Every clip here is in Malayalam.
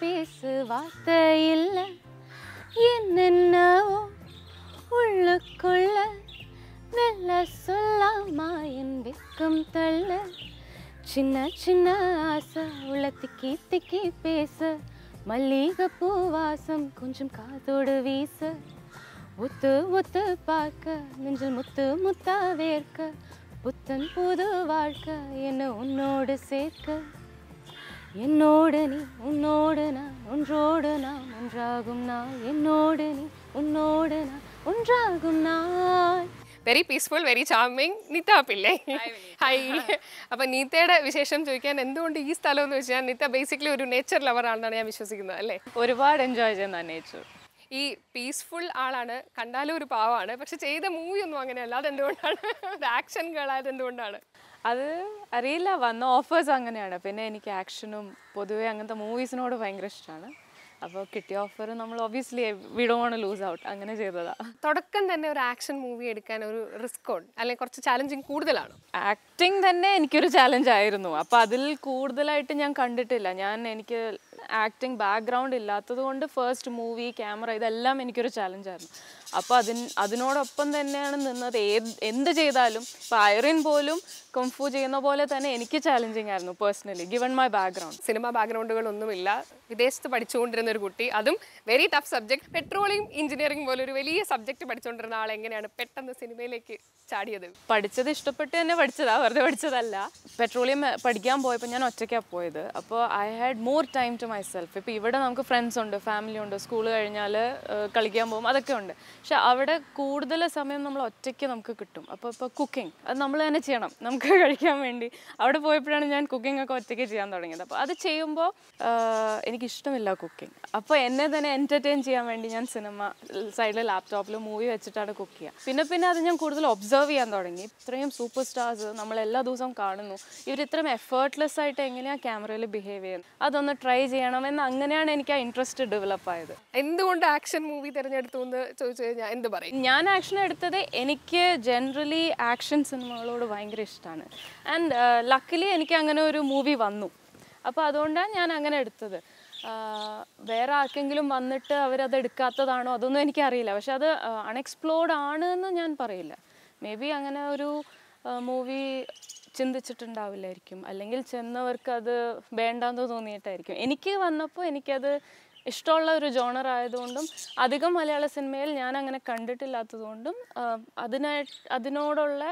பேசு வார்த்தை இல்லை என்னென்னவோ உள்ளுக்குள்ள மெல்ல சொல்லாமா என் வெக்கம் தள்ள சின்ன சின்ன ஆசை உள்ளத்துக்கி திக்கி பேச மல்லிகை பூ வாசம் கொஞ்சம் காதோடு வீச ஒத்து ஒத்து பார்க்க நெஞ்சில் முத்து முத்தா வேர்க்க புத்தன் புது வாழ்க்கை என்ன உன்னோடு சேர்க்க என்னோடு நீ உன்னோடு நான் ஒன்றோடு நாம் ஒன்றாகும் நான் என்னோடு நீ உன்னோடு நான் ஒன்றாகும் நான் very peaceful very charming Nitha Pillai ഹൈ അപ്പം നീത്തയുടെ വിശേഷം ചോദിക്കാൻ എന്തുകൊണ്ട് ഈ സ്ഥലം എന്ന് വെച്ചാൽ നിത്ത ബേസിക്കലി ഒരു നേച്ചർ ലവർ ആണെന്നാണ് ഞാൻ വിശ്വസിക്കുന്നത് അല്ലേ ഒരുപാട് എൻജോയ് ചെയ്യുന്ന നേച്ചർ ഈ പീസ്ഫുൾ ആളാണ് കണ്ടാലും ഒരു പാവാണ് പക്ഷെ ചെയ്ത മൂവി ഒന്നും അങ്ങനെയല്ല അതെന്തുകൊണ്ടാണ് ആക്ഷൻ ഗേൾ ആയത് എന്തുകൊണ്ടാണ് അത് അറിയില്ല വന്ന ഓഫേഴ്സ് അങ്ങനെയാണ് പിന്നെ എനിക്ക് ആക്ഷനും പൊതുവേ അങ്ങനത്തെ മൂവീസിനോട് ഭയങ്കര ഇഷ്ടമാണ് അപ്പോൾ കിട്ടിയ ഓഫർ നമ്മൾ obviously we don't lose out അങ്ങനെ ചെയ്തതാ തുടക്കം തന്നെ ഒരു ആക്ഷൻ മൂവി എടുക്കാൻ ഒരു റിസ്ക് ഉണ്ട് അല്ലെങ്കിൽ കുറച്ച് ചാലഞ്ചിങ് കൂടുതലാണ് ആക്ടിങ് തന്നെ എനിക്കൊരു ചാലഞ്ച് ആയിരുന്നു അപ്പോൾ അതിൽ കൂടുതലായിട്ട് ഞാൻ കണ്ടിട്ടില്ല ഞാൻ എനിക്ക് ആക്ടിങ് ബാക്ക്ഗ്രൗണ്ട് ഇല്ലാത്തത് കൊണ്ട് ഫസ്റ്റ് മൂവി ക്യാമറ ഇതെല്ലാം എനിക്കൊരു ചാലഞ്ചായിരുന്നു അപ്പോൾ അതിന് അതിനോടൊപ്പം തന്നെയാണ് നിന്നത് ഏത് എന്ത് ചെയ്താലും ഇപ്പൊ അയറിൻ പോലും കുംഫു ചെയ്യുന്ന പോലെ തന്നെ എനിക്ക് ചാലഞ്ചിങ് ആയിരുന്നു personally given my background cinema ബാക്ക്ഗ്രൗണ്ടുകളൊന്നുമില്ല വിദേശത്ത് പഠിച്ചുകൊണ്ടിരുന്ന ഒരു കുട്ടി അതും very tough subject petroleum engineering പോലെ ഒരു വലിയ സബ്ജക്റ്റ് പഠിച്ചുകൊണ്ടിരുന്ന ആൾ എങ്ങനെയാണ് പെട്ടെന്ന് സിനിമയിലേക്ക് ചാടിയത് പഠിച്ചത് ഇഷ്ടപ്പെട്ട് തന്നെ പഠിച്ചതാ വെറുതെ പഠിച്ചതല്ല പെട്രോളിയം പഠിക്കാൻ പോയപ്പോൾ ഞാൻ ഒറ്റയ്ക്കാണ് പോയത് അപ്പോൾ I had more time to myself ഇപ്പോൾ ഇവിടെ നമുക്ക് ഫ്രണ്ട്സ് ഉണ്ട് ഫാമിലി ഉണ്ട് സ്കൂൾ കഴിഞ്ഞാൽ കളിക്കാൻ പോകും അതൊക്കെ ഉണ്ട് പക്ഷെ അവിടെ കൂടുതൽ സമയം നമ്മൾ ഒറ്റയ്ക്ക് നമുക്ക് കിട്ടും അപ്പോൾ ഇപ്പോൾ കുക്കിംഗ് അത് നമ്മൾ തന്നെ ചെയ്യണം നമുക്ക് കഴിക്കാൻ വേണ്ടി അവിടെ പോയപ്പോഴാണ് ഞാൻ കുക്കിംഗ് ഒക്കെ ഒറ്റയ്ക്ക് ചെയ്യാൻ തുടങ്ങിയത് അപ്പോൾ അത് ചെയ്യുമ്പോൾ എനിക്കിഷ്ടമില്ല കുക്കിംഗ് അപ്പോൾ എന്നെ തന്നെ എൻ്റർടൈൻ ചെയ്യാൻ വേണ്ടി ഞാൻ സിനിമ സൈഡിൽ ലാപ്ടോപ്പിൽ മൂവി വെച്ചിട്ടാണ് കുക്ക് ചെയ്യുക പിന്നെ പിന്നെ അത് ഞാൻ കൂടുതൽ ഒബ്സർവ് ചെയ്യാൻ തുടങ്ങി ഇത്രയും സൂപ്പർ സ്റ്റാർസ് നമ്മൾ എല്ലാ ദിവസവും കാണുന്നു ഇവർ ഇത്രയും എഫേർട്ട്ലെസ് ആയിട്ട് എങ്ങനെയാണ് ക്യാമറയിൽ ബിഹേവ് ചെയ്യുന്നത് അതൊന്ന് ട്രൈ ചെയ്യണം എന്ന് അങ്ങനെയാണ് എനിക്ക് ആ ഇൻട്രസ്റ്റ് ഡെവലപ്പ് ആയത് എന്തുകൊണ്ട് ആക്ഷൻ മൂവി തിരഞ്ഞെടുത്തു എന്ന് ചോദിച്ചു ഞാൻ എന്ത് പറയും ഞാൻ ആക്ഷൻ എടുത്തത് എനിക്ക് ജനറലി ആക്ഷൻ സിനിമകളോട് ഭയങ്കര ഇഷ്ടമാണ് ആൻഡ് ലക്കിലി എനിക്ക് അങ്ങനെ ഒരു മൂവി വന്നു അപ്പോൾ അതുകൊണ്ടാണ് ഞാൻ അങ്ങനെ എടുത്തത് വേറെ ആർക്കെങ്കിലും വന്നിട്ട് അവരത് എടുക്കാത്തതാണോ അതൊന്നും എനിക്കറിയില്ല പക്ഷെ അത് അൺഎക്സ്പ്ലോർഡ് ആണ് എന്ന് ഞാൻ പറയില്ല മേ ബി അങ്ങനെ ഒരു മൂവി ചിന്തിച്ചിട്ടുണ്ടാവില്ലായിരിക്കും അല്ലെങ്കിൽ ചെന്നവർക്ക് അത് വേണ്ടാന്ന് തോന്നിയിട്ടായിരിക്കും എനിക്ക് വന്നപ്പോൾ എനിക്കത് ഇഷ്ടമുള്ള ഒരു ജോണർ ആയതുകൊണ്ടും അധികം മലയാള സിനിമയിൽ ഞാൻ അങ്ങനെ കണ്ടിട്ടില്ലാത്തതുകൊണ്ടും അതിനായി അതിനോടുള്ള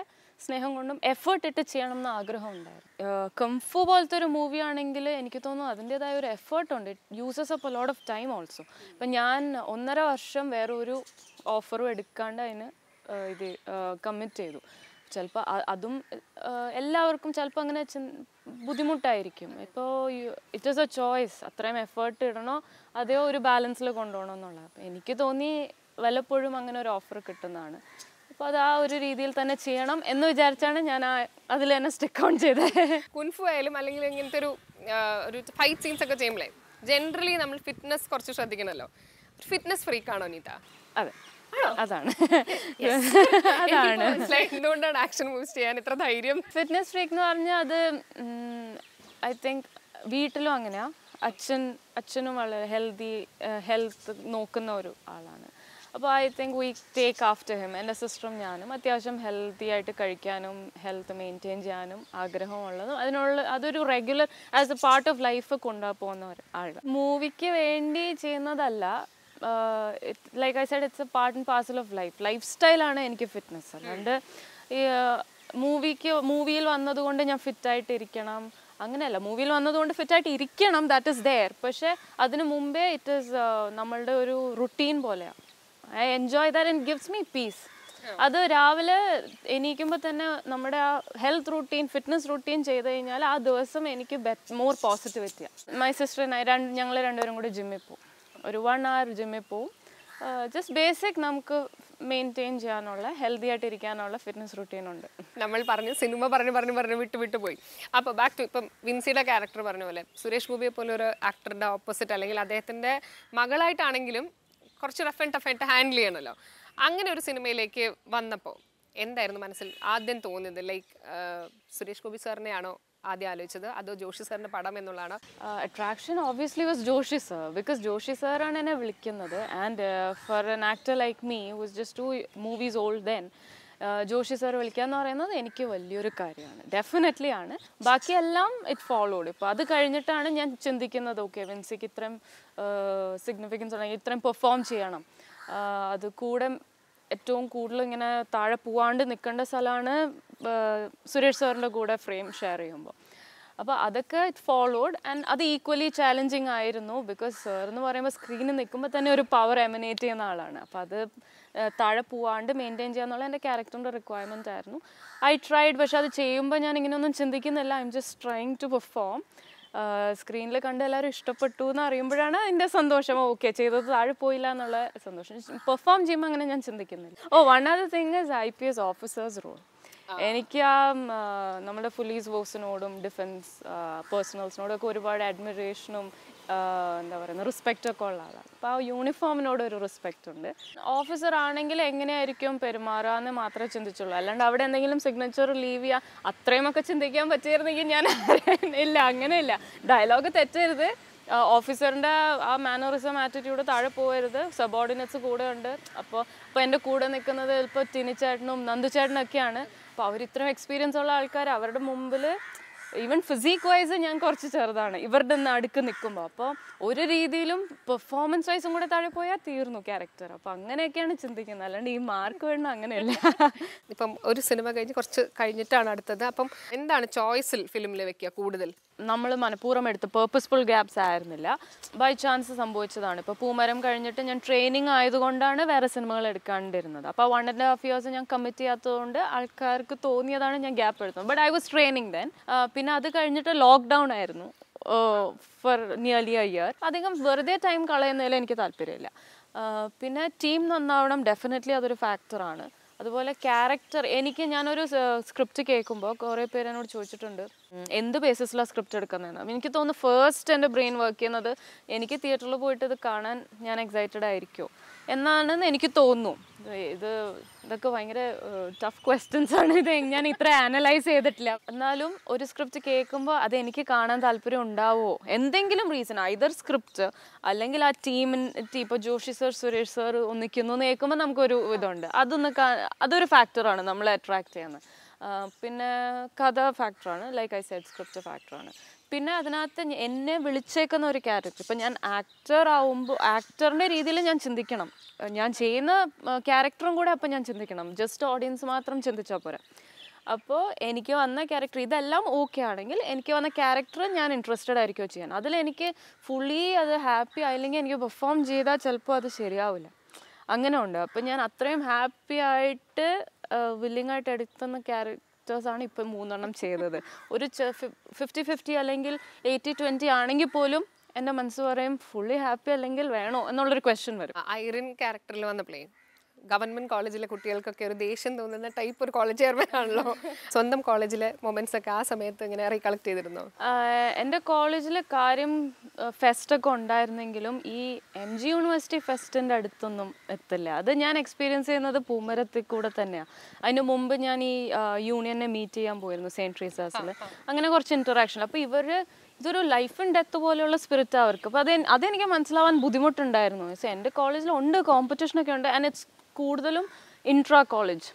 സ്നേഹം കൊണ്ടും എഫേർട്ട് ഇട്ട് ചെയ്യണം എന്ന് ആഗ്രഹം ഉണ്ടായിരുന്നു കംഫു പോലത്തെ ഒരു മൂവി ആണെങ്കിൽ എനിക്ക് തോന്നുന്നു അതിൻ്റെതായ ഒരു എഫേർട്ട് ഉണ്ട് it uses up lot of time also ഇപ്പം ഞാൻ ഒന്നര വർഷം വേറെ ഒരു ഓഫറും എടുക്കാണ്ട് അതിന് ഇത് കമ്മിറ്റ് ചെയ്തു ചിലപ്പോൾ അതും എല്ലാവർക്കും ചിലപ്പോൾ അങ്ങനെ ബുദ്ധിമുട്ടായിരിക്കും ഇപ്പോൾ ഇറ്റ് ഈസ് എ ചോയ്സ് അത്രയും എഫേർട്ട് ഇടണോ അതേ ഒരു ബാലൻസിൽ കൊണ്ടുപോകണം എന്നുള്ളത് എനിക്ക് തോന്നി വല്ലപ്പോഴും അങ്ങനെ ഒരു ഓഫർ കിട്ടുന്നതാണ് അപ്പോൾ അത് ആ ഒരു രീതിയിൽ തന്നെ ചെയ്യണം എന്ന് വിചാരിച്ചാണ് ഞാൻ ആ അതിൽ തന്നെ സ്റ്റിക്ക് ഓൺ ചെയ്തത് കുൻഫു ആയാലും അല്ലെങ്കിൽ ഇങ്ങനത്തെ ഒരു ഒരു ഫൈറ്റ് സീൻസ് ഒക്കെ ചെയ്യുമ്പോഴേ ജനറലി നമ്മൾ ഫിറ്റ്നസ് കുറച്ച് ശ്രദ്ധിക്കണമല്ലോ ഫിറ്റ്നസ് ഫ്രീക്കാണോ നീത അതെ അതാണ് അതാണ് എന്തുകൊണ്ടാണ് ആക്ഷൻ മൂവ്സ് ചെയ്യാൻ ഇത്ര ധൈര്യം ഫിറ്റ്നസ് ഫ്രീക്ക് എന്ന് പറഞ്ഞാൽ അത് ഐ തിങ്ക് വീട്ടിലും അങ്ങനെയാ അച്ഛൻ അച്ഛനും വളരെ ഹെൽത്തി ഹെൽത്ത് നോക്കുന്ന ഒരു ആളാണ് അപ്പോൾ I think we take after him എൻ്റെ സിസ്റ്ററും ഞാനും അത്യാവശ്യം ഹെൽത്തി ആയിട്ട് കഴിക്കാനും ഹെൽത്ത് മെയിൻറ്റെയിൻ ചെയ്യാനും ആഗ്രഹമുള്ളതും അതിനുള്ള അതൊരു regular as a part of life കൊണ്ടുപോകുന്ന ഒരു ആളാണ് മൂവിക്ക് വേണ്ടി ചെയ്യുന്നതല്ല like I said it's a part and parcel of life life സ്റ്റൈലാണ് എനിക്ക് ഫിറ്റ്നസ് അല്ലാണ്ട് ഈ മൂവിക്ക് മൂവിയിൽ വന്നതുകൊണ്ട് ഞാൻ ഫിറ്റായിട്ട് ഇരിക്കണം അങ്ങനെയല്ല മൂവിയിൽ വന്നതുകൊണ്ട് ഫിറ്റായിട്ട് ഇരിക്കണം ദാറ്റ് ഇസ് ദയർ പക്ഷേ അതിന് മുമ്പേ ഇറ്റ് ഇസ് നമ്മളുടെ ഒരു റുട്ടീൻ പോലെയാണ് I enjoy that and gives me peace അത് രാവിലെ എണീക്കുമ്പോൾ തന്നെ നമ്മുടെ ആ ഹെൽത്ത് റുട്ടീൻ ഫിറ്റ്നസ് റുട്ടീൻ ചെയ്ത് കഴിഞ്ഞാൽ ആ ദിവസം എനിക്ക് ബെറ്റ് മോർ പോസിറ്റിവിറ്റിയാണ് മൈ സിസ്റ്റർ ഞങ്ങൾ രണ്ടുപേരും കൂടി ജിമ്മിൽ പോകും ഒരു വൺ അവർ ജിമ്മിൽ പോവും ജസ്റ്റ് ബേസിക് നമുക്ക് മെയിൻറ്റെയിൻ ചെയ്യാനുള്ള ഹെൽത്തി ആയിട്ട് ഇരിക്കാനുള്ള ഫിറ്റ്നസ് റുട്ടീൻ ഉണ്ട് നമ്മൾ പറഞ്ഞു സിനിമ പറഞ്ഞു പറഞ്ഞു പറഞ്ഞു വിട്ട് വിട്ട് പോയി അപ്പോൾ ബാക്ക് ടു ഇപ്പം വിൻസിയുടെ ക്യാരക്ടർ പറഞ്ഞ പോലെ സുരേഷ് ഗോപിയെ പോലെ ഒരു ആക്ടറുടെ ഓപ്പോസിറ്റ് അല്ലെങ്കിൽ അദ്ദേഹത്തിൻ്റെ മകളായിട്ടാണെങ്കിലും കുറച്ച് റഫ് ആൻഡ് ടഫ് ആയിട്ട് ഹാൻഡിൽ ചെയ്യണമല്ലോ അങ്ങനെ ഒരു സിനിമയിലേക്ക് വന്നപ്പോൾ എന്തായിരുന്നു മനസ്സിൽ ആദ്യം തോന്നിയത് ലൈക്ക് സുരേഷ് ഗോപി സാറിനെയാണോ ആദ്യം ആലോചിച്ചത് അതോ ജോഷി സാറിന്റെ പടം എന്നുള്ളതാണ് attraction obviously was Joshi sir because Joshi സാറാണ് എന്നെ വിളിക്കുന്നത് and for an actor like me was just two movies old then Joshi sir വിളിക്കുക എന്ന് പറയുന്നത് എനിക്ക് വലിയൊരു കാര്യമാണ് ഡെഫിനറ്റ്ലി ആണ് ബാക്കിയെല്ലാം ഇറ്റ് ഫോളോഡ് ഇപ്പോൾ അത് കഴിഞ്ഞിട്ടാണ് ഞാൻ ചിന്തിക്കുന്നത് ഓക്കെ വിൻസിക്ക് ഇത്രയും സിഗ്നിഫിക്കൻസ് ഉണ്ടെങ്കിൽ ഇത്രയും പെർഫോം ചെയ്യണം അത് കൂടെ ഏറ്റവും കൂടുതൽ ഇങ്ങനെ താഴെ പോവാണ്ട് നിൽക്കേണ്ട സ്ഥലമാണ് സുരേഷ് സാറിൻ്റെ കൂടെ ഫ്രെയിം ഷെയർ ചെയ്യുമ്പോൾ അപ്പോൾ അതൊക്കെ ഇറ്റ് ഫോളോഡ് ആൻഡ് അത് ഈക്വലി ചാലഞ്ചിങ് ആയിരുന്നു ബിക്കോസ് സാർ എന്ന് പറയുമ്പോൾ സ്ക്രീനിൽ നിൽക്കുമ്പോൾ തന്നെ ഒരു പവർ എമിനേറ്റ് ചെയ്യുന്ന ആളാണ് അപ്പോൾ അത് താഴെ പോവാണ്ട് മെയിൻറ്റെയിൻ ചെയ്യാന്നുള്ള എൻ്റെ ക്യാരക്ടറിൻ്റെ റിക്വയർമെൻ്റ് ആയിരുന്നു ഐ ട്രൈഡ് പക്ഷേ അത് ചെയ്യുമ്പോൾ ഞാൻ ഇങ്ങനെയൊന്നും ചിന്തിക്കുന്നില്ല I'm just trying to perform സ്ക്രീനിൽ കണ്ട് എല്ലാവരും ഇഷ്ടപ്പെട്ടു എന്ന് അറിയുമ്പോഴാണ് എൻ്റെ സന്തോഷം ഓക്കെ ചെയ്തത് താഴെ പോയില്ല എന്നുള്ള സന്തോഷം പെർഫോം ചെയ്യുമ്പോൾ അങ്ങനെ ഞാൻ ചിന്തിക്കുന്നില്ല oh one the thing is I P S officers role എനിക്ക് ആ നമ്മുടെ പോലീസ് ഫോഴ്സിനോടും ഡിഫൻസ് പേഴ്സണൽസിനോടൊക്കെ ഒരുപാട് അഡ്മിറേഷനും എന്താ പറയുന്നത് ഒക്കെ ഉള്ള ആളാണ് അപ്പോൾ ആ യൂണിഫോമിനോട് ഒരു റെസ്പെക്റ്റ് ഉണ്ട് ഓഫീസർ ആണെങ്കിൽ എങ്ങനെയായിരിക്കും പെരുമാറുക എന്ന് മാത്രമേ ചിന്തിച്ചുള്ളൂ അല്ലാണ്ട് അവിടെ എന്തെങ്കിലും സിഗ്നേച്ചർ ലീവ് ചെയ്യുക അത്രയുമൊക്കെ ചിന്തിക്കാൻ പറ്റിയിരുന്നെങ്കിൽ ഞാൻ ഇല്ല അങ്ങനെയില്ല ഡയലോഗ് തെറ്റരുത് ഓഫീസറിൻ്റെ ആ മാനറിസം ആറ്റിറ്റ്യൂഡ് താഴെ പോകരുത് സബോർഡിനേറ്റ്സ് കൂടെ ഉണ്ട് അപ്പോൾ ഇപ്പോൾ എൻ്റെ കൂടെ നിൽക്കുന്നത് ഇപ്പോൾ ടിനിച്ചേട്ടനും നന്ദുചേട്ടനൊക്കെയാണ് അപ്പോൾ അവരിത്രയും എക്സ്പീരിയൻസ് ഉള്ള ആൾക്കാർ അവരുടെ മുമ്പിൽ ഈവൻ ഫിസിക് വൈസ് ഞാൻ കുറച്ച് ചെറുതാണ് ഇവരുടെ നിന്ന് അടുക്ക് നിൽക്കുമ്പോൾ അപ്പോൾ ഒരു രീതിയിലും പെർഫോമൻസ് വൈസും കൂടെ താഴെ പോയാൽ തീർന്നു ക്യാരക്ടർ അപ്പോൾ അങ്ങനെയൊക്കെയാണ് ചിന്തിക്കുന്നത് അല്ലാണ്ട് ഈ മാർക്ക് വേണം അങ്ങനെയല്ല ഇപ്പം ഒരു സിനിമ കഴിഞ്ഞ് കുറച്ച് കഴിഞ്ഞിട്ടാണ് അടുത്തത് അപ്പം എന്താണ് ചോയ്സിൽ ഫിലിമിൽ വെക്കുക കൂടുതൽ നമ്മൾ മനഃപൂർവ്വം എടുത്ത് പേർപ്പസ്ഫുൾ ഗ്യാപ്സ് ആയിരുന്നില്ല ബൈ ചാൻസ് സംഭവിച്ചതാണ് ഇപ്പോൾ പൂമരം കഴിഞ്ഞിട്ട് ഞാൻ ട്രെയിനിങ് ആയതുകൊണ്ടാണ് വേറെ സിനിമകൾ എടുക്കാണ്ടിരുന്നത് അപ്പോൾ വൺ ആൻഡ് ഹാഫ് ഇയേഴ്സ് ഞാൻ കമ്മിറ്റ് ചെയ്യാത്തതുകൊണ്ട് ആൾക്കാർക്ക് തോന്നിയതാണ് ഞാൻ ഗ്യാപ്പ് എടുത്തത് but I was training then പിന്നെ അത് കഴിഞ്ഞിട്ട് ലോക്ക്ഡൗൺ ആയിരുന്നു ഫോർ നിയർലി എ ഇയർ അധികം വെറുതെ ടൈം കളയുന്നതിൽ എനിക്ക് താല്പര്യമില്ല പിന്നെ ടീം നന്നാവണം ഡെഫിനറ്റ്ലി അതൊരു ഫാക്ടറാണ് അതുപോലെ ക്യാരക്ടർ എനിക്ക് ഞാനൊരു സ്ക്രിപ്റ്റ് കേൾക്കുമ്പോൾ കുറേ പേര് എന്നോട് ചോദിച്ചിട്ടുണ്ട് എന്ത് ബേസിസിലാണ് സ്ക്രിപ്റ്റ് എടുക്കുന്നതെന്ന് എനിക്ക് തോന്നുന്നു ഫേസ്റ്റ് എൻ്റെ ബ്രെയിൻ വർക്ക് ചെയ്യുന്നത് എനിക്ക് തിയേറ്ററിൽ പോയിട്ട് ഇത് കാണാൻ ഞാൻ എക്സൈറ്റഡ് ആയിരിക്കുമോ എന്നാണെന്ന് എനിക്ക് തോന്നുന്നു ഇത് ഇതൊക്കെ ഭയങ്കര ടഫ് ക്വസ്റ്റ്യൻസ് ആണ് ഇത് ഞാൻ ഇത്ര അനലൈസ് ചെയ്തിട്ടില്ല എന്നാലും ഒരു സ്ക്രിപ്റ്റ് കേൾക്കുമ്പോൾ അത് എനിക്ക് കാണാൻ താല്പര്യം ഉണ്ടാവുമോ എന്തെങ്കിലും റീസൺ ഐതർ സ്ക്രിപ്റ്റ് അല്ലെങ്കിൽ ആ ടീമിൻ ഇപ്പോൾ ജോഷി സർ സുരേഷ് സർ ഒന്നിക്കുന്നു എന്ന് കേൾക്കുമ്പോൾ നമുക്കൊരു ഇതുണ്ട് അതൊന്ന് അതൊരു ഫാക്ടറാണ് നമ്മളെ അട്രാക്ട് ചെയ്യുന്നത് പിന്നെ കഥ ഫാക്ടറാണ് ലൈക്ക് ഐ സെഡ് സ്ക്രിപ്റ്റ് ഫാക്ടറാണ് പിന്നെ അതിനകത്ത് എന്നെ വിളിച്ചേക്കുന്ന ഒരു ക്യാരക്ടർ ഇപ്പം ഞാൻ ആക്ടർ ആവുമ്പോൾ ആക്ടറിൻ്റെ രീതിയിൽ ഞാൻ ചിന്തിക്കണം ഞാൻ ചെയ്യുന്ന ക്യാരക്ടറും കൂടെ അപ്പം ഞാൻ ചിന്തിക്കണം ജസ്റ്റ് ഓഡിയൻസ് മാത്രം ചിന്തിച്ചാൽ പോരാ അപ്പോൾ എനിക്ക് വന്ന ക്യാരക്ടർ ഇതെല്ലാം ഓക്കെ ആണെങ്കിൽ എനിക്ക് വന്ന ക്യാരക്ടർ ഞാൻ ഇൻട്രസ്റ്റഡ് ആയിരിക്കുമോ ചെയ്യാൻ എനിക്ക് ഫുള്ളി അത് ഹാപ്പി ആയില്ലെങ്കിൽ എനിക്ക് പെർഫോം ചെയ്താൽ ചിലപ്പോൾ അത് ശരിയാവില്ല അങ്ങനെ ഉണ്ട് അപ്പം ഞാൻ അത്രയും ഹാപ്പി ആയിട്ട് വില്ലിംഗ് ആയിട്ട് എടുത്തുന്ന ക്യാരക്ടർ ആക്ടേഴ്സാണ് ഇപ്പോൾ മൂന്നെണ്ണം ചെയ്തത് ഒരു ഫിഫ്റ്റി ഫിഫ്റ്റി അല്ലെങ്കിൽ എയ്റ്റി ട്വൻറ്റി ആണെങ്കിൽ പോലും എൻ്റെ മനസ്സ് പറയും ഫുള്ളി ഹാപ്പി അല്ലെങ്കിൽ വേണോ എന്നുള്ളൊരു ക്വസ്റ്റ്യൻ വരും ഐറിൻ ക്യാരക്ടറിൽ പ്ലേ ഗവൺമെന്റ് കോളേജിലെ കുട്ടികൾക്കൊക്കെ ഒരു ദേഷ്യം തോന്നുന്ന ടൈപ്പ് ഒരു കോളേജ് ചെയർമാൻ ആണല്ലോ സ്വന്തം കോളേജിലെ മൊമെന്റ്സ് ഒക്കെ ആ സമയത്ത് ഇങ്ങനെ റീകളക്ട് ചെയ്തിരുന്നു എൻ്റെ കോളേജിലെ കാര്യം ഫെസ്റ്റ് ഒക്കെ ഉണ്ടായിരുന്നെങ്കിലും ഈ എം ജി യൂണിവേഴ്സിറ്റി ഫെസ്റ്റിൻ്റെ അടുത്തൊന്നും എത്തില്ല അത് ഞാൻ എക്സ്പീരിയൻസ് ചെയ്യുന്നത് പൂമരത്തിൽ കൂടെ തന്നെയാണ് അതിന് മുമ്പ് ഞാൻ ഈ യൂണിയനെ മീറ്റ് ചെയ്യാൻ പോയിരുന്നു സെയിൻറ്റ് ട്രീസേഴ്സിൽ അങ്ങനെ കുറച്ച് ഇൻറ്ററാക്ഷൻ അപ്പോൾ ഇവർ ഇതൊരു ലൈഫ് ആൻഡ് ഡെത്ത് പോലെയുള്ള സ്പിരിറ്റ് അവർക്ക് അപ്പോൾ അത് അതെനിക്ക് മനസ്സിലാവാൻ ബുദ്ധിമുട്ടുണ്ടായിരുന്നു സോ എൻ്റെ കോളേജിൽ ഉണ്ട് കോമ്പറ്റീഷനൊക്കെ ഉണ്ട് ആൻഡ് ഇറ്റ്സ് കൂടുതലും ഇൻട്രാ കോളേജ്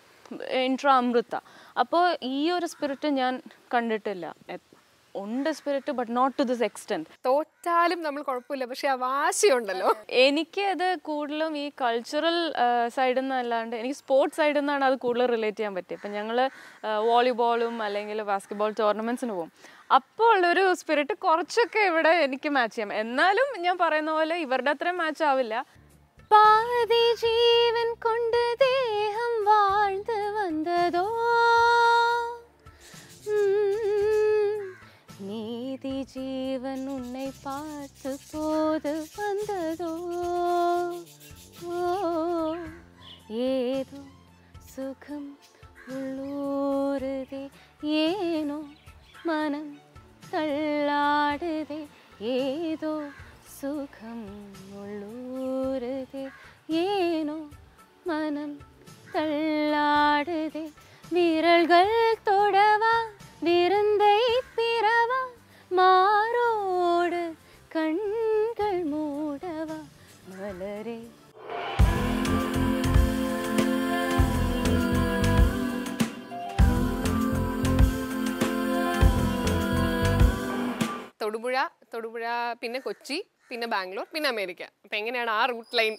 ഇൻട്രാ അമൃത അപ്പോൾ ഈ ഒരു സ്പിരിറ്റ് ഞാൻ കണ്ടിട്ടില്ല ഉണ്ട് spirit but not to this extend തോറ്റാലും നമ്മൾ കുഴപ്പമില്ല പക്ഷെ ആ വാശിയുണ്ടല്ലോ എനിക്ക് അത് കൂടുതലും ഈ കൾച്ചറൽ സൈഡിൽ നിന്നല്ലാണ്ട് എനിക്ക് സ്പോർട്സ് സൈഡിൽ നിന്നാണ് അത് കൂടുതൽ റിലേറ്റ് ചെയ്യാൻ പറ്റിയത് അപ്പം ഞങ്ങൾ വോളിബോളും അല്ലെങ്കിൽ ബാസ്കറ്റ്ബോൾ ടൂർണമെൻറ്റ്സിന് പോകും അപ്പോൾ ഉള്ളൊരു സ്പിരിറ്റ് കുറച്ചൊക്കെ ഇവിടെ എനിക്ക് മാച്ച് ചെയ്യാം എന്നാലും ഞാൻ പറയുന്ന പോലെ ഇവരുടെ അത്രയും മാച്ച് ആവില്ല பாதி ஜீவன் கொண்டு தேகம் வாழ்ந்து வந்ததோ நீதி ஜீவன் உன்னை பார்த்து போது வந்ததோ ஏதோ சுகம் உள்ளூறுதே ஏனோ மனம் தள்ளாடுதே ஏதோ സുഖം ഉള്ളൂരുതേ ഏനോ മനം തള്ളാടുതേ വിരൽകൾ തൊടവാ വിരുந்தை பிறவா மாறோடு கண்கள் மூடவா மலரே തൊടുപുഴ തൊടുപുഴ പിന്നെ കൊച്ചി പിന്നെ ബാംഗ്ലൂർ പിന്നെ അമേരിക്ക അപ്പം എങ്ങനെയാണ് ആ റൂട്ട് ലൈൻ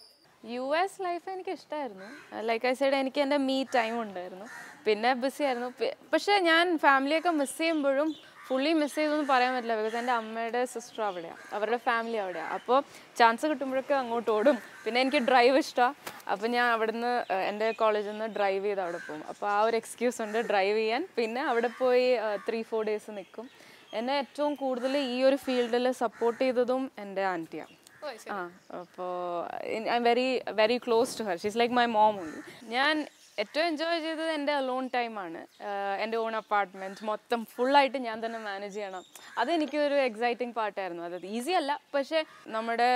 യു എസ് ലൈഫ് എനിക്ക് ഇഷ്ടമായിരുന്നു ലൈക്ക് ഐ സൈഡ് എനിക്ക് എൻ്റെ മീ ടൈം ഉണ്ടായിരുന്നു പിന്നെ ബിസി ആയിരുന്നു പക്ഷേ ഞാൻ ഫാമിലിയൊക്കെ മിസ് ചെയ്യുമ്പോഴും ഫുള്ളി മിസ് ചെയ്തൊന്നും പറയാൻ പറ്റില്ല ബിക്കോസ് എൻ്റെ അമ്മയുടെ സിസ്റ്റർ അവിടെയാണ് അവരുടെ ഫാമിലി അവിടെയാണ് അപ്പോൾ ചാൻസ് കിട്ടുമ്പോഴൊക്കെ അങ്ങോട്ട് ഓടും പിന്നെ എനിക്ക് ഡ്രൈവ് ഇഷ്ടമാണ് അപ്പോൾ ഞാൻ അവിടുന്ന് എൻ്റെ കോളേജിൽ നിന്ന് ഡ്രൈവ് ചെയ്ത് അവിടെ പോകും അപ്പോൾ ആ ഒരു എക്സ്ക്യൂസ് ഉണ്ട് ഡ്രൈവ് ചെയ്യാൻ പിന്നെ അവിടെ പോയി ത്രീ ഫോർ ഡേയ്സ് നിൽക്കും എന്നെ ഏറ്റവും കൂടുതൽ ഈ ഒരു ഫീൽഡിൽ സപ്പോർട്ട് ചെയ്തതും എൻ്റെ ആൻറ്റിയാണ് ആ അപ്പോൾ I'm very very close to her she's like my mom ഞാൻ ഏറ്റവും എൻജോയ് ചെയ്തത് എൻ്റെ അലോൺ ടൈമാണ് എൻ്റെ ഓൺ അപ്പാർട്ട്മെൻറ്റ് മൊത്തം ഫുള്ളായിട്ട് ഞാൻ തന്നെ മാനേജ് ചെയ്യണം അതെനിക്കൊരു എക്സൈറ്റിംഗ് പാർട്ടായിരുന്നു അതായത് ഈസി അല്ല പക്ഷേ നമ്മുടെ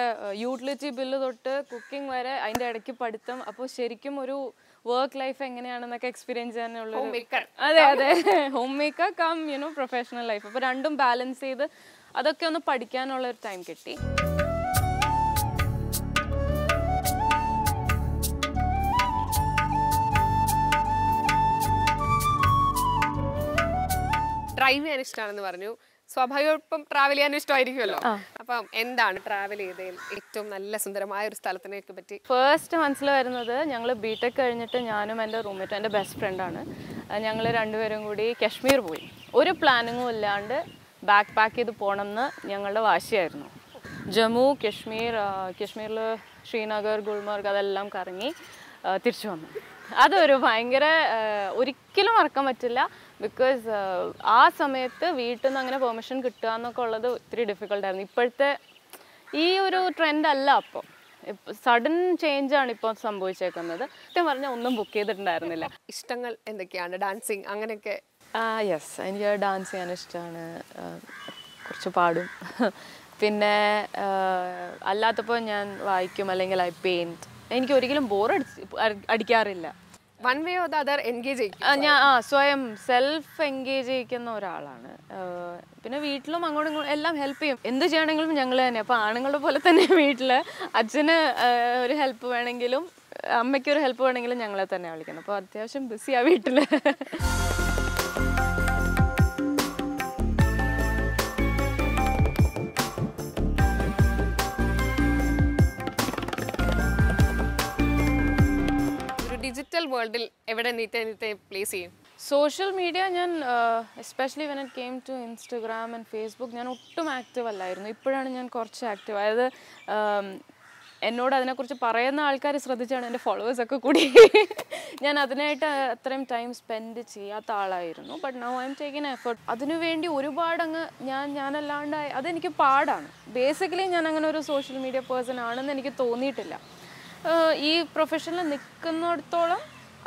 യൂട്ടിലിറ്റി ബില്ല് തൊട്ട് കുക്കിംഗ് വരെ അതിൻ്റെ ഇടയ്ക്ക് പഠിത്തം അപ്പോൾ ശരിക്കും ഒരു വർക്ക് ലൈഫ് എങ്ങനെയാണെന്നൊക്കെ എക്സ്പീരിയൻസ് ചെയ്യാനുള്ള അതെ അതെ home maker cum you know professional life അപ്പോൾ രണ്ടും ബാലൻസ് ചെയ്ത് അതൊക്കെ ഒന്ന് പഠിക്കാനുള്ള ഒരു ടൈം കിട്ടി ഡ്രൈവ് ചെയ്യാൻ ഇഷ്ടമാണെന്ന് പറഞ്ഞു സ്വാഭാവികം ട്രാവൽ ചെയ്യാൻ ഇഷ്ടമായിരിക്കുമല്ലോ അപ്പം എന്താണ് ട്രാവൽ ചെയ്ത ഏറ്റവും നല്ല സുന്ദരമായ ഒരു സ്ഥലത്തിനെയൊക്കെ പറ്റി ഫസ്റ്റ് മനസ്സിൽ വരുന്നത് ഞങ്ങൾ ബിടെക് കഴിഞ്ഞിട്ട് ഞാനും എൻ്റെ റൂംമേറ്റും എൻ്റെ ബെസ്റ്റ് ഫ്രണ്ടാണ് ഞങ്ങൾ രണ്ടുപേരും കൂടി കശ്മീർ പോയി ഒരു പ്ലാനിങ്ങും ഇല്ലാണ്ട് ബാക്ക് പാക്ക് ചെയ്ത് പോകണമെന്ന് ഞങ്ങളുടെ വാശിയായിരുന്നു ജമ്മു കശ്മീർ കശ്മീരിൽ ശ്രീനഗർ ഗുൽമർഗ് അതെല്ലാം കറങ്ങി തിരിച്ചു വന്നു അതൊരു ഭയങ്കര ഒരിക്കലും മറക്കാൻ പറ്റില്ല ബിക്കോസ് uh, ആ സമയത്ത് വീട്ടിൽ നിന്ന് അങ്ങനെ പെർമിഷൻ കിട്ടുക എന്നൊക്കെ ഉള്ളത് ഒത്തിരി ഡിഫിക്കൽട്ടായിരുന്നു ഇപ്പോഴത്തെ ഈ ഒരു ട്രെൻഡ് അല്ല അപ്പോൾ സഡൻ ചേഞ്ച് ആണ് ഇപ്പോൾ സംഭവിച്ചേക്കുന്നത് സത്യം പറഞ്ഞാൽ ഒന്നും ബുക്ക് ചെയ്തിട്ടുണ്ടായിരുന്നില്ല ഇഷ്ടങ്ങൾ എന്തൊക്കെയാണ് ഡാൻസിങ് അങ്ങനെയൊക്കെ യെസ് എനിക്ക് ഡാൻസ് ചെയ്യാൻ ഇഷ്ടമാണ് കുറച്ച് പാടും പിന്നെ അല്ലാത്തപ്പോൾ ഞാൻ വായിക്കും അല്ലെങ്കിൽ ഐ പെയിൻറ്റ് എനിക്ക് ഒരിക്കലും ബോർ അടിച്ച് അടിക്കാറില്ല one way or the other engage ഞാൻ സ്വയം സെൽഫ് എൻഗേജ് ചെയ്യിക്കുന്ന ഒരാളാണ് പിന്നെ വീട്ടിലും അങ്ങോട്ടും ഇങ്ങോട്ടും എല്ലാം ഹെൽപ്പ് ചെയ്യും എന്ത് ചെയ്യണമെങ്കിലും ഞങ്ങൾ തന്നെ അപ്പോൾ ആണുങ്ങളുടെ പോലെ തന്നെ വീട്ടിൽ അച്ഛന് ഒരു ഹെൽപ്പ് വേണമെങ്കിലും അമ്മയ്ക്ക് ഒരു ഹെൽപ്പ് വേണമെങ്കിലും ഞങ്ങളെ തന്നെ വിളിക്കണം അപ്പോൾ അത്യാവശ്യം ബിസിയാണ് വീട്ടിൽ വേൾഡിൽ എവിടെ നീത്തെ നീത്തെ പ്ലേസ് ചെയ്യും സോഷ്യൽ മീഡിയ ഞാൻ especially when it came to Instagram and Facebook ഞാൻ ഒട്ടും ആക്റ്റീവ് അല്ലായിരുന്നു ഇപ്പോഴാണ് ഞാൻ കുറച്ച് ആക്റ്റീവ് അതായത് um, എന്നോട് അതിനെക്കുറിച്ച് പറയുന്ന ആൾക്കാർ ശ്രദ്ധിച്ചാണ് എൻ്റെ ഫോളോവേഴ്സൊക്കെ കൂടി ഞാൻ അതിനായിട്ട് അത്രയും ടൈം സ്പെൻഡ് ചെയ്യാത്ത ആളായിരുന്നു but now I'm taking effort അതിനുവേണ്ടി ഒരുപാട് അങ്ങ് ഞാൻ ഞാനല്ലാണ്ട് അതെനിക്ക് പാടാണ് ബേസിക്കലി ഞാൻ അങ്ങനെ ഒരു സോഷ്യൽ മീഡിയ പേഴ്സൺ ആണെന്ന് എനിക്ക് തോന്നിയിട്ടില്ല uh, ഈ പ്രൊഫഷനിൽ നിൽക്കുന്നിടത്തോളം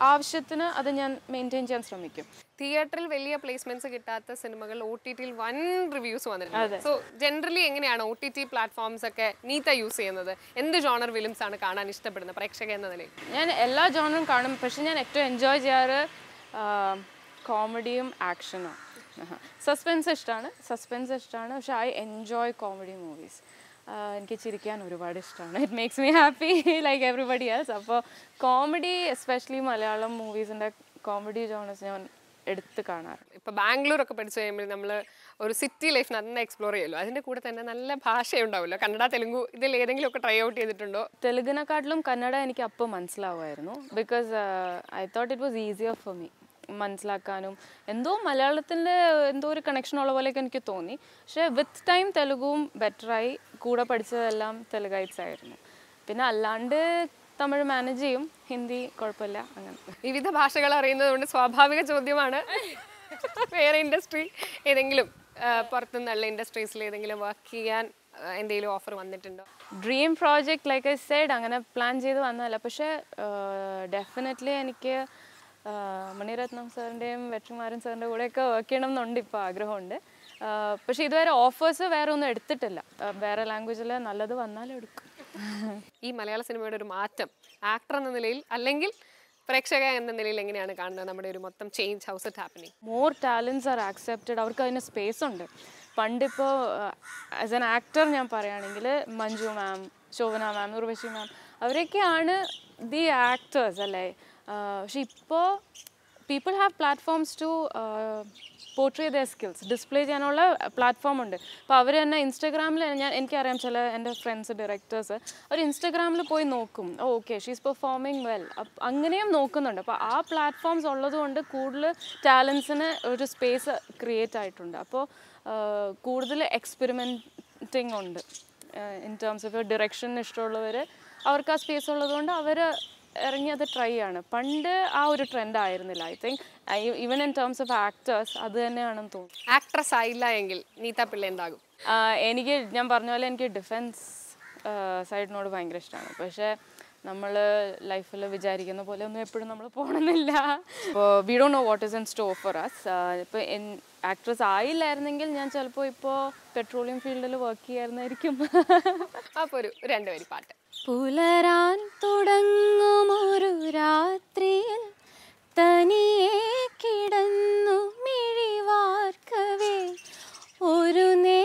ആവശ്യത്തിന് അത് ഞാൻ മെയിൻറ്റെയിൻ ചെയ്യാൻ ശ്രമിക്കും തിയേറ്ററിൽ വലിയ പ്ലേസ്മെന്റ്സ് കിട്ടാത്ത സിനിമകൾ ഒ ടി ടിയിൽ വൻ റിവ്യൂസ് വന്നിട്ടുണ്ട് സോ ജനറലി എങ്ങനെയാണ് ഒ ടി ടി പ്ലാറ്റ്ഫോംസ് ഒക്കെ നീത്ത യൂസ് ചെയ്യുന്നത് എന്ത് ജോണർ ഫിലിംസ് ആണ് കാണാൻ ഇഷ്ടപ്പെടുന്നത് പ്രേക്ഷക എന്ന നിലയിൽ ഞാൻ എല്ലാ ജോണറും കാണും പക്ഷെ ഞാൻ ഏറ്റവും എൻജോയ് ചെയ്യാറ് കോമഡിയും ആക്ഷനും സസ്പെൻസ് ഇഷ്ടമാണ് സസ്പെൻസ് ഇഷ്ടമാണ് പക്ഷെ ഐ എൻജോയ് കോമഡി മൂവീസ് എനിക്ക് ചിരിക്കാൻ ഒരുപാട് ഇഷ്ടമാണ് it makes me happy like everybody else അപ്പോൾ കോമഡി എസ്പെഷ്യലി മലയാളം മൂവീസിൻ്റെ കോമഡി ജോണസ് ഞാൻ എടുത്ത് കാണാറുണ്ട് ഇപ്പോൾ ഒക്കെ പഠിച്ചു കഴിയുമ്പോൾ നമ്മൾ ഒരു സിറ്റി ലൈഫ് നന്നായി എക്സ്പ്ലോർ ചെയ്യുമല്ലോ അതിൻ്റെ കൂടെ തന്നെ നല്ല ഭാഷയുണ്ടാവുമല്ലോ കന്നഡ തെലുങ്ക് ഇതിൽ ഏതെങ്കിലും ഒക്കെ ട്രൈ ഔട്ട് ചെയ്തിട്ടുണ്ടോ തെലുങ്കിനെക്കാട്ടിലും കന്നഡ എനിക്ക് അപ്പോൾ മനസ്സിലാവുമായിരുന്നു because I thought it was easier for me മനസ്സിലാക്കാനും എന്തോ മലയാളത്തിൻ്റെ എന്തോ ഒരു കണക്ഷൻ ഉള്ള പോലെയൊക്കെ എനിക്ക് തോന്നി പക്ഷേ വിത്ത് ടൈം തെലുഗും ബെറ്ററായി കൂടെ പഠിച്ചതെല്ലാം ഐറ്റ്സ് ആയിരുന്നു പിന്നെ അല്ലാണ്ട് തമിഴ് മാനേജ് ചെയ്യും ഹിന്ദി കുഴപ്പമില്ല അങ്ങനെ വിവിധ ഭാഷകൾ അറിയുന്നത് കൊണ്ട് സ്വാഭാവിക ചോദ്യമാണ് വേറെ ഇൻഡസ്ട്രി ഏതെങ്കിലും പുറത്തുനിന്നുള്ള ഇൻഡസ്ട്രീസിൽ ഏതെങ്കിലും വർക്ക് ചെയ്യാൻ എന്തെങ്കിലും ഓഫർ വന്നിട്ടുണ്ടോ dream project like I side അങ്ങനെ പ്ലാൻ ചെയ്ത് വന്നതല്ല പക്ഷേ ഡെഫിനറ്റ്ലി എനിക്ക് മണിരത്നം സാറിൻ്റെയും വെട്രിമാരൻ സാറിൻ്റെ കൂടെയൊക്കെ വർക്ക് ചെയ്യണം എന്നുണ്ട് ഇപ്പോൾ ആഗ്രഹമുണ്ട് പക്ഷെ ഇതുവരെ ഓഫേഴ്സ് വേറെ ഒന്നും എടുത്തിട്ടില്ല വേറെ ലാംഗ്വേജിൽ നല്ലത് വന്നാലും എടുക്കും ഈ മലയാള സിനിമയുടെ ഒരു മാറ്റം ആക്ടർ എന്ന നിലയിൽ അല്ലെങ്കിൽ പ്രേക്ഷക എന്ന നിലയിൽ എങ്ങനെയാണ് കാണുന്നത് നമ്മുടെ ഒരു മൊത്തം change has happening more talents are accepted അവർക്ക് അതിന് സ്പേസ് ഉണ്ട് പണ്ടിപ്പോൾ ആസ് എൻ ആക്ടർ ഞാൻ പറയുകയാണെങ്കിൽ Manju ma'am Shobhana ma'am Urvashi ma'am അവരൊക്കെയാണ് ദി ആക്ടേഴ്സ് അല്ലേ പക്ഷെ ഇപ്പോൾ people have platforms to portray the skills display ചെയ്യാനുള്ള പ്ലാറ്റ്ഫോം uh, ഉണ്ട് അപ്പോൾ അവർ തന്നെ ഇൻസ്റ്റാഗ്രാമിൽ ഞാൻ എനിക്കറിയാം ചില എൻ്റെ ഫ്രണ്ട്സ് ഡയറക്ടേഴ്സ് അവർ ഇൻസ്റ്റാഗ്രാമിൽ പോയി നോക്കും ഓക്കെ ഷീസ് പെർഫോമിങ് വെൽ അങ്ങനെയും നോക്കുന്നുണ്ട് അപ്പോൾ ആ പ്ലാറ്റ്ഫോംസ് ഉള്ളതുകൊണ്ട് കൂടുതൽ ടാലൻസിന് ഒരു സ്പേസ് ക്രിയേറ്റ് ആയിട്ടുണ്ട് അപ്പോൾ uh, കൂടുതൽ എക്സ്പെരിമെൻറ്റിങ് ഉണ്ട് ഇൻ ടേംസ് ഓഫ് ഡയറക്ഷൻ ഇഷ്ടമുള്ളവർ അവർക്ക് ആ സ്പേസ് ഉള്ളതുകൊണ്ട് അവർ ഇറങ്ങിയത് ട്രൈ ആണ് പണ്ട് ആ ഒരു ട്രെൻഡ് ആയിരുന്നില്ല I think even in terms of actors അത് തന്നെയാണെന്ന് തോന്നുന്നു ആക്ട്രസ് ആയില്ല എങ്കിൽ നീത പിള്ള എന്താകും എനിക്ക് ഞാൻ പറഞ്ഞ പോലെ എനിക്ക് ഡിഫൻസ് സൈഡിനോട് ഭയങ്കര ഇഷ്ടമാണ് പക്ഷേ നമ്മൾ ലൈഫിൽ വിചാരിക്കുന്ന പോലെ ഒന്നും എപ്പോഴും നമ്മൾ പോകണമെന്നില്ല ഇപ്പോൾ we do know what is in store for us ഇപ്പോൾ എൻ ആക്ട്രസ് ആയില്ലായിരുന്നെങ്കിൽ ഞാൻ ചിലപ്പോൾ ഇപ്പോൾ പെട്രോളിയം ഫീൽഡിൽ വർക്ക് ചെയ്യാമായിരിക്കും അപ്പോൾ ഒരു രണ്ടുപേര് പാട്ട് പുലരാൻ തുടങ്ങും ഒരു രാത്രിയിൽ തനിയെ കിടന്നു മിഴിവാർക്കവേ ഒരു നേ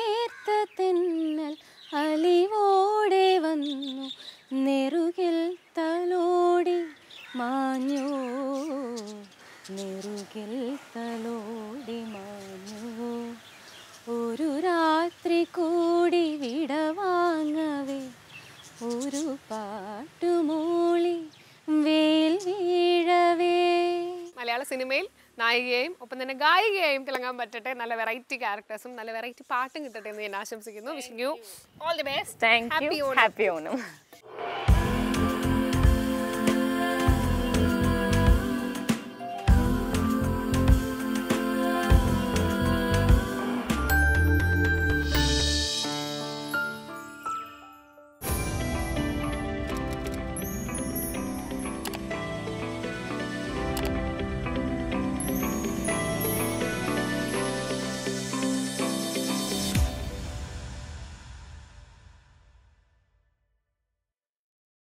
സിനിമയിൽ നായികയെയും ഒപ്പം തന്നെ ഗായികയെയും തിളങ്ങാൻ പറ്റട്ടെ നല്ല വെറൈറ്റി ക്യാരക്ടേഴ്സും നല്ല വെറൈറ്റി പാട്ടും കിട്ടട്ടെ എന്ന് ഞാൻ ആശംസിക്കുന്നു wishing you all the best happy Onam